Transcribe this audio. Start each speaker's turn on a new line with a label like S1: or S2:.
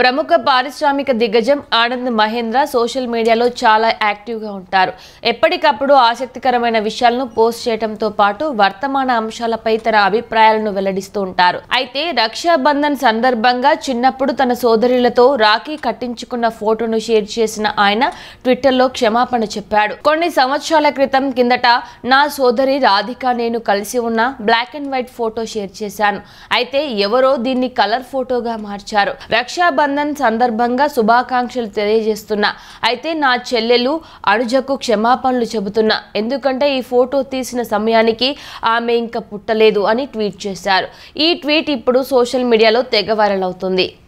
S1: ప్రముఖ పారిశ్రామిక దిగ్గజం ఆనంద్ మహేంద్ర సోషల్ మీడియాలో చాలా యాక్టివ్గా ఉంటారు ఎప్పటికప్పుడు ఆసక్తికరమైన విషయాలను పోస్ట్ చేయడంతో పాటు వర్తమాన అంశాలపై తన అభిప్రాయాలను వెల్లడిస్తూ ఉంటారు అయితే రక్షాబంధన్ సందర్భంగా చిన్నప్పుడు తన సోదరులతో రాఖీ కట్టించుకున్న ఫోటోను షేర్ చేసిన ఆయన ట్విట్టర్లో క్షమాపణ చెప్పాడు కొన్ని సంవత్సరాల క్రితం కిందట నా సోదరి రాధిక నేను కలిసి ఉన్న black and white photo share చేశాను అయితే ఎవరో దీన్ని కలర్ ఫోటోగా మార్చారు రక్షాబంధన్ రక్షాబంధన్ సందర్భంగా శుభాకాంక్షలు తెలియజేస్తున్నా అయితే నా చెల్లెలు అడుజకు క్షమాపణలు చెబుతున్నా ఎందుకంటే ఈ ఫోటో తీసిన సమయానికి ఆమె ఇంకా పుట్టలేదు అని ట్వీట్ చేశారు ఈ ట్వీట్ ఇప్పుడు సోషల్ మీడియాలో తెగ వైరల్ అవుతుంది